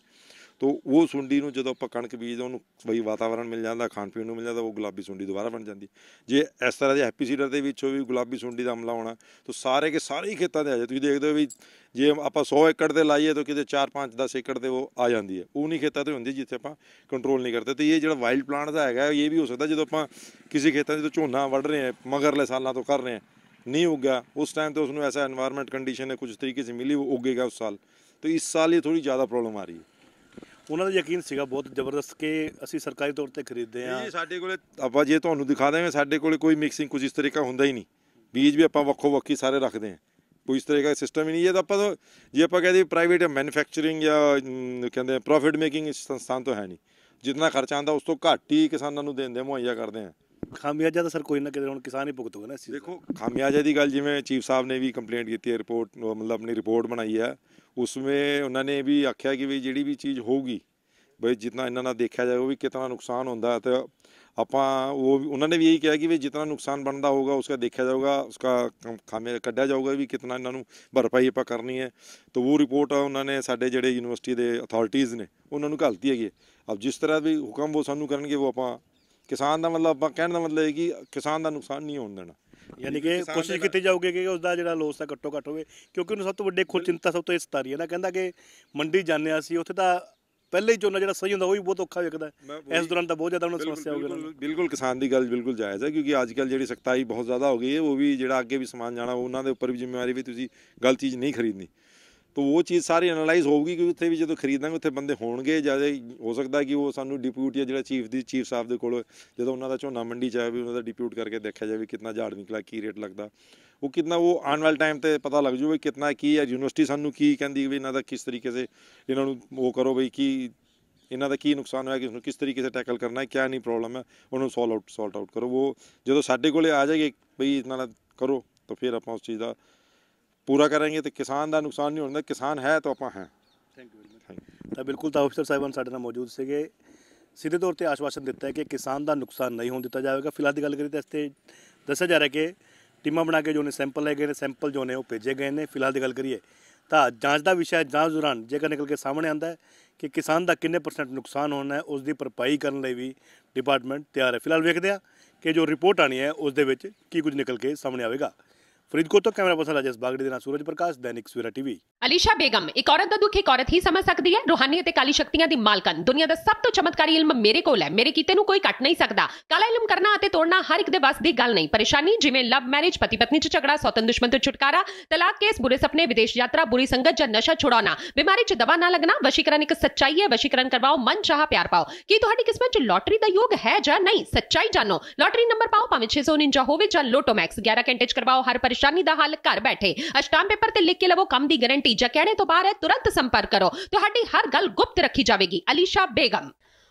ਤੋਂ ਉਹ ਸੁੰਡੀ ਨੂੰ ਜਦੋਂ ਆਪਾਂ ਕਣਕ ਬੀਜਦੇ ਉਹਨੂੰ ਬਈ ਵਾਤਾਵਰਣ ਮਿਲ ਜਾਂਦਾ ਖਾਣ ਪੀਣ ਨੂੰ ਮਿਲ ਜਾਂਦਾ ਉਹ ਗੁਲਾਬੀ ਸੁੰਡੀ ਦੁਬਾਰਾ ਬਣ ਜਾਂਦੀ ਜੇ ਇਸ ਤਰ੍ਹਾਂ ਦੇ ਹੈਪੀ ਸੀਡਰ ਦੇ ਵਿੱਚੋਂ ਵੀ ਗੁਲਾਬੀ ਸੁੰਡੀ ਦਾ ਹਮਲਾ ਹੋਣਾ ਤਾਂ ਸਾਰੇ ਕੇ ਸਾਰੇ ਹੀ ਖੇਤਾਂ ਦੇ ਆ ਜਾ ਤੁਸੀਂ ਦੇਖਦੇ ਹੋ ਵੀ ਜੇ ਆਪਾਂ 100 ਏਕੜ ਦੇ ਲਾਈਏ ਤਾਂ ਕਿਤੇ 4 5 10 ਏਕੜ ਦੇ ਉਹ ਆ ਜਾਂਦੀ ਹੈ ਉਹ ਨਹੀਂ ਖੇਤਾਂ ਤੇ ਹੁੰਦੀ ਜਿੱਥੇ ਆਪਾਂ ਕੰਟਰੋਲ ਨਹੀਂ ਕਰਦੇ ਤੇ ਇਹ ਜਿਹੜਾ ਵਾਈਲਡ ਪਲਾਂਟ ਦਾ ਹੈਗਾ ਇਹ ਵੀ ਹੋ ਸਕਦਾ ਜਦੋਂ ਆਪਾਂ ਕਿਸੇ ਖੇਤਾਂ ਦੇ ਤੋਂ ਝੋਨਾ ਵੜ ਰਹੇ ਹਾਂ ਮਗਰਲੇ ਸਾਲਾਂ ਤੋਂ ਕਰ ਰਹੇ ਹਾਂ ਨਹੀਂ ਉੱਗਾ ਉਸ ਟਾਈਮ ਤੇ ਉਸ ਨੂੰ ਐਸਾ এনवायरमेंट ਕੰਡੀਸ਼ਨ ਹੈ ਕੁਝ ਤਰੀਕੇ ਸੇ ਮਿਲੀ ਉਹ ਉੱਗੇਗਾ ਉਸ ਸਾਲ तो ਇਸ ਸਾਲ ਇਹ ਥੋੜੀ ਜ਼ਿਆਦਾ ਪ੍ਰੋਬਲਮ ਆ ਰਹੀ ਹੈ ਉਹਨਾਂ ਦਾ ਯਕੀਨ ਸੀਗਾ ਬਹੁਤ ਜ਼ਬਰਦਸਤ ਕਿ ਅਸੀਂ ਸਰਕਾਰੀ ਤੌਰ ਤੇ ਖਰੀਦਦੇ ਆ ਜੀ ਸਾਡੇ ਕੋਲੇ ਆਪਾਂ ਜੇ ਤੁਹਾਨੂੰ ਦਿਖਾ ਦਾਂਗੇ ਸਾਡੇ ਕੋਲੇ ਕੋਈ ਮਿਕਸਿੰਗ ਕੁਝ ਇਸ ਤਰੀਕਾ ਹੁੰਦਾ ਹੀ ਨਹੀਂ ਬੀਜ ਵੀ ਆਪਾਂ ਵੱਖੋ ਵੱਖੀ ਸਾਰੇ ਰੱਖਦੇ ਆ ਕੋਈ ਇਸ ਤਰੀਕਾ ਸਿਸਟਮ ਹੀ ਨਹੀਂ ਇਹ ਤਾਂ ਆਪਾਂ ਜੇ ਆਪਾਂ ਕਹਦੇ ਪ੍ਰਾਈਵੇਟ ਮੈਨੂਫੈਕਚਰਿੰਗ ਜਾਂ ਕਹਿੰਦੇ ਪ੍ਰੋਫਿਟ ਮੇਕਿੰਗ ਸੰਸਥਾਨ ਤੋਂ ਹੈ ਨਹੀਂ ਜਿੰਨਾ ਖਰਚਾ ਆਂਦਾ ਉਸ ਤੋਂ ਘੱਟ ਹੀ ਕਿਸਾਨਾਂ ਨੂੰ ਦੇਂਦੇ ਮੁਹੱਈਆ ਕਰਦੇ ਆ ਖਾਮਿਆਜਾ ਤਾਂ ਸਰ ਕੋਈ ਨਾ ਕਿਤੇ ਹੁਣ ਕਿਸਾਨ ਹੀ ਭੁਗਤੂਗਾ ਨਾ ਇਸ ਚੀਜ਼ ਦੇਖੋ ਖਾਮਿਆਜਾ ਦੀ ਗੱਲ ਜਿਵੇਂ ਚੀਫ ਸਾਹਿਬ ਨੇ ਵੀ ਕੰਪਲੇਂਟ ਕੀਤੀ ਹੈ ਰਿਪੋਰਟ ਮਤਲਬ ਆਪਣੀ ਰਿਪੋਰਟ ਬਣਾਈ ਹੈ ਉਸ ਵਿੱਚ ਉਹਨਾਂ ਨੇ ਵੀ ਆਖਿਆ ਕਿ ਵੀ ਜਿਹੜੀ ਵੀ ਚੀਜ਼ ਹੋਊਗੀ ਬਈ ਜਿੰਨਾ ਇਹਨਾਂ ਨਾਲ ਦੇਖਿਆ ਜਾਏ ਉਹ ਵੀ ਕਿਤਨਾ ਨੁਕਸਾਨ ਹੁੰਦਾ ਹੈ ਤੇ ਆਪਾਂ ਉਹ ਉਹਨਾਂ ਨੇ ਵੀ ਇਹੀ ਕਿਹਾ ਕਿ ਵੀ ਜਿੰਨਾ ਨੁਕਸਾਨ ਬਣਦਾ ਉਸ ਉਸਕਾ ਦੇਖਿਆ ਜਾਊਗਾ ਉਸਕਾ ਦਾ ਖਾਮੇ ਕੱਢਿਆ ਜਾਊਗਾ ਵੀ ਕਿਤਨਾ ਇਹਨਾਂ ਨੂੰ ਭਰਪਾਈ ਆਪਾਂ ਕਰਨੀ ਹੈ ਤਾਂ ਉਹ ਰਿਪੋਰਟ ਉਹਨਾਂ ਨੇ ਸਾਡੇ ਜਿਹੜੇ ਯੂਨੀਵਰਸਿਟੀ ਦੇ ਅਥਾਰਟੀਆਂ ਨੇ ਉਹਨਾਂ ਨੂੰ ਘਲਤੀ ਹੈਗੀ ਹੈ। ਅਬ ਜਿਸ ਤਰ੍ਹਾਂ ਵੀ ਹੁਕਮ ਉਹ ਸਾਨੂੰ ਕਰਨਗੇ ਉਹ ਆਪਾਂ ਕਿਸਾਨ ਦਾ ਮਤਲਬ ਆਪਾਂ ਕਹਿਣ ਦਾ ਮਤਲਬ ਹੈ ਕਿ ਕਿਸਾਨ ਦਾ ਨੁਕਸਾਨ ਨਹੀਂ ਹੋਣ ਦੇਣਾ ਯਾਨੀ ਕਿ ਕੋਸ਼ਿਸ਼ ਕੀਤੀ ਜਾਊਗੀ ਕਿ ਉਸ ਦਾ ਜਿਹੜਾ ਲੋਸ ਦਾ ਘੱਟੋ ਘੱਟ ਹੋਵੇ ਕਿਉਂਕਿ ਉਹਨੂੰ ਸਭ ਤੋਂ ਵੱਡੇ ਖੋ ਚਿੰਤਾ ਸਭ ਤੋਂ ਇਹ ਸਤਾਰੀ ਹੈ ਨਾ ਕਹਿੰਦਾ ਕਿ ਮੰਡੀ ਜਾਂਦੇ ਆ ਸੀ ਉੱਥੇ ਤਾਂ ਪਹਿਲੇ ਹੀ ਝੋਨਾ ਜਿਹੜਾ ਸਹੀ ਹੁੰਦਾ ਉਹ ਵੀ ਬਹੁਤ ਔਖਾ ਵਿਕਦਾ ਇਸ ਦੌਰਾਨ ਤਾਂ ਬਹੁਤ ਜ਼ਿਆਦਾ ਉਹਨਾਂ ਸਮੱਸਿਆ ਹੋ ਗਈ ਬਿਲਕੁਲ ਕਿਸਾਨ ਦੀ ਗੱਲ ਬਿਲਕੁਲ ਜਾਇਜ਼ ਹੈ ਕਿਉਂਕਿ ਅੱਜ ਕੱਲ ਜਿਹੜੀ ਸਖਤਾਈ ਬਹੁਤ ਜ਼ਿਆਦਾ ਹੋ ਗਈ ਹੈ ਉਹ ਵੀ ਜਿਹੜਾ ਅੱਗੇ ਵੀ ਸਮਾਨ ਜਾਣਾ ਉਹਨਾਂ ਦੇ ਉੱਪਰ ਵੀ ਜ਼ਿੰਮੇਵਾਰੀ ਵੀ ਤੁਸੀਂ ਗਲਤ ਚੀਜ਼ ਨਹੀਂ ਖਰੀਦਣੀ ਤਾਂ ਉਹ ਚੀਜ਼ ਸਾਰੀ ਐਨਲਾਈਜ਼ ਹੋਊਗੀ ਕਿ ਉੱਥੇ ਵੀ ਜਦੋਂ ਖਰੀਦਾਂਗੇ ਉੱਥੇ ਬੰਦੇ ਹੋਣਗੇ ਜਿਆਦਾ ਹੋ ਸਕਦਾ ਕਿ ਉਹ ਸਾਨੂੰ ਡਿਪਿਊਟੀ ਆ ਜਿਹੜਾ ਚੀਫ ਦੀ ਚੀਫ ਸਾਹਿਬ ਦੇ ਕੋਲ ਜਦੋਂ ਉਹਨਾਂ ਦਾ ਝੋਨਾ ਮੰਡੀ ਚ ਆਇਆ ਵੀ ਉਹਨਾਂ ਦਾ ਡਿਪਿਊਟ ਕਰਕੇ ਦੇਖਿਆ ਜਾਵੇ ਕਿੰਨਾ ਝਾੜ ਨਿਕਲਾ ਕੀ ਰੇਟ ਲੱਗਦਾ ਉਹ ਕਿੰਨਾ ਉਹ ਆਉਣ ਵਾਲੇ ਟਾਈਮ ਤੇ ਪਤਾ ਲੱਗ ਜੂਵੇ ਕਿੰਨਾ ਕੀ ਹੈ ਯੂਨੀਵਰਸਿਟੀ ਸਾਨੂੰ ਕੀ ਕਹਿੰਦੀ ਵੀ ਇਹਨਾਂ ਦਾ ਕਿਸ ਤਰੀਕੇ ਸੇ ਇਹਨਾਂ ਨੂੰ ਉਹ ਕਰੋ ਬਈ ਕੀ ਇਹਨਾਂ ਦਾ ਕੀ ਨੁਕਸਾਨ ਹੋਇਆ ਕਿ ਉਸਨੂੰ ਕਿਸ ਤਰੀਕੇ ਸੇ ਟੈਕਲ ਕਰਨਾ ਹੈ ਕਿਆ ਨਹੀਂ ਪ੍ਰੋਬਲਮ ਹੈ ਉਹਨੂੰ ਸੋਲਵ ਆਊਟ ਸੋਲਟ ਆਊਟ ਕਰੋ ਉਹ ਜਦੋਂ ਸਾਡੇ ਕੋਲੇ ਆ ਜਾਏਗੀ ਬਈ ਨਾਲ ਕਰੋ ਤਾਂ ਫਿਰ ਆਪਾਂ ਉਸ ਚੀਜ਼ ਦਾ ਪੂਰਾ ਕਰਾਂਗੇ ਤੇ ਕਿਸਾਨ ਦਾ ਨੁਕਸਾਨ ਨਹੀਂ ਹੋਣਾ ਕਿਸਾਨ ਹੈ ਤਾਂ ਆਪਾਂ ਹੈ ਥੈਂਕ ਯੂ ਤਾਂ ਬਿਲਕੁਲ ਤਾਂ ਅਫਸਰ ਸਾਹਿਬਾਨ ਸਾਡੇ ਨਾਲ ਮੌਜੂਦ ਸੀਗੇ ਸਿੱਧੇ ਤੌਰ ਤੇ ਆਸ਼ਵਾਸਨ ਦਿੱਤਾ ਹੈ ਕਿ ਕਿਸਾਨ ਦਾ ਨੁਕਸਾਨ ਨਹੀਂ ਹੋਣ ਦਿੱਤਾ ਜਾਵੇਗਾ ਫਿਲਹਾਲ ਦੀ ਗੱਲ ਕਰੀ ਤਾਂ ਇਸ ਤੇ ਦੱਸਿਆ ਜਾ ਰਿਹਾ ਕਿ ਟੀਮਾਂ ਬਣਾ ਕੇ ਜੋ ਨੇ ਸੈਂਪਲ ਲਏ ਗਏ ਨੇ ਸੈਂਪਲ ਜੋ ਨੇ ਉਹ ਭੇਜੇ ਗਏ ਨੇ ਫਿਲਹਾਲ ਦੀ ਗੱਲ ਕਰੀਏ ਤਾਂ ਜਾਂਚ ਦਾ ਵਿਸ਼ਾ ਜਾਂਚ ਦੌਰਾਨ ਜੇਕਰ ਨਿਕਲ ਕੇ ਸਾਹਮਣੇ ਆਂਦਾ ਹੈ ਕਿ ਕਿਸਾਨ ਦਾ ਕਿੰਨੇ ਪਰਸੈਂਟ ਨੁਕਸਾਨ ਹੋਣਾ ਹੈ ਉਸ ਦੀ ਭਰਪਾਈ ਕਰਨ ਲਈ ਵੀ ਡਿਪਾਰਟਮੈਂਟ ਤਿਆਰ ਹੈ ਫਿਲਹਾਲ ਵੇਖਦੇ ਆ ਕਿ ਜੋ ਰਿਪੋਰਟ ਆਣੀ ਹੈ ਉਸ ਦੇ ਵਿੱਚ ਕੀ ਕੁਝ ਨਿਕਲ ਕੇ ਸਾਹਮਣੇ ਆਵੇਗਾ फरीदकोट तो कैमरा पर्सन राजेश बागड़ी देना सूरज प्रकाश दैनिक ਸਵੇਰਾ ਟੀਵੀ ਅਲੀਸ਼ਾ ਬੇਗਮ ਇੱਕ ਔਰਤ ਦਾ ਦੁੱਖ ਇੱਕ ਔਰਤ ਹੀ ਸਮਝ ਸਕਦੀ ਹੈ ਰੋਹਾਨੀ ਅਤੇ ਕਾਲੀ ਸ਼ਕਤੀਆਂ ਦੀ ਮਾਲਕਨ ਦੁਨੀਆ ਦਾ ਸਭ ਤੋਂ ਚਮਤਕਾਰੀ ਇਲਮ ਮੇਰੇ ਕੋਲ ਹੈ ਮੇਰੇ ਕੀਤੇ ਨੂੰ ਕੋਈ ਕੱਟ ਨਹੀਂ ਸਕਦਾ ਕਾਲਾ ਇਲਮ ਕਰਨਾ ਅਤੇ ਤੋੜਨਾ ਹਰ ਇੱਕ ਦੇ ਵੱਸ ਦੀ ਗੱਲ ਨਹੀਂ ਪਰੇਸ਼ਾਨੀ ਜਿਵੇਂ ਲਵ ਮੈਰਿਜ ਪਤੀ ਪਤਨੀ ਚ ਝਗੜਾ ਸੌਤਨ ਦੁਸ਼ਮਣ ਤੋਂ ਛੁਟਕਾਰਾ ਤਲਾਕ ਕੇਸ ਬੁਰੇ ਸੁਪਨੇ ਵਿਦੇਸ਼ ਯਾਤਰਾ ਬੁਰੀ ਸੰਗਤ ਜਾਂ ਨਸ਼ਾ ਛੁਡਾਉਣਾ ਬਿਮਾਰੀ ਚ ਦਵਾ ਨਾ ਲੱਗਣਾ ਵਸ਼ੀਕਰਨ ਇੱਕ ਸੱਚਾਈ ਹੈ ਵਸ਼ੀਕਰਨ ਕਰਵਾਓ ਮਨ ਚਾਹ ਪਿਆਰ ਪਾਓ ਕੀ ਤੁਹਾਡੀ ਕਿਸਮਤ ਚ ਲੋਟਰੀ ਦਾ ਯੋਗ ਹੈ ਜਾਂ ਨਹੀਂ ਸੱਚਾਈ ਜਾਣੋ ਲੋਟਰੀ ਨੰਬਰ ਪਾਓ ਭਾਵੇਂ 649 ਹੋਵੇ ਜਾਂ ਲੋਟੋ ਮੈਕਸ 11 ਘੰਟੇ ਚ ਕਰਵਾਓ ਹਰ ਪਰੇਸ਼ਾਨੀ ਪਰੇਸ਼ਾਨੀ ਦਾ ਹੱਲ ਘਰ ਬੈਠੇ ਅਸ਼ਟਾਮ ਪੇਪਰ ਤੇ ਲਿਖ ਕੇ ਲਵੋ ਕੰਮ ਦੀ ਗਾਰੰਟੀ ਜਾਂ ਕਹਿਣੇ ਤੋਂ ਬਾਹਰ ਹੈ ਤੁਰੰਤ ਸੰਪਰਕ ਕਰੋ ਤੁਹਾਡੀ ਹਰ ਗੱਲ ਗੁਪਤ ਰੱਖੀ ਜਾਵੇਗੀ ਅਲੀਸ਼ਾ ਬੇਗਮ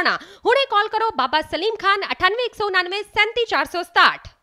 ਸੋਣਾ ਹੁਣੇ ਕਾਲ ਕਰੋ ਬਾਬਾ ਸਲੀਮ ਖਾਨ 9819937467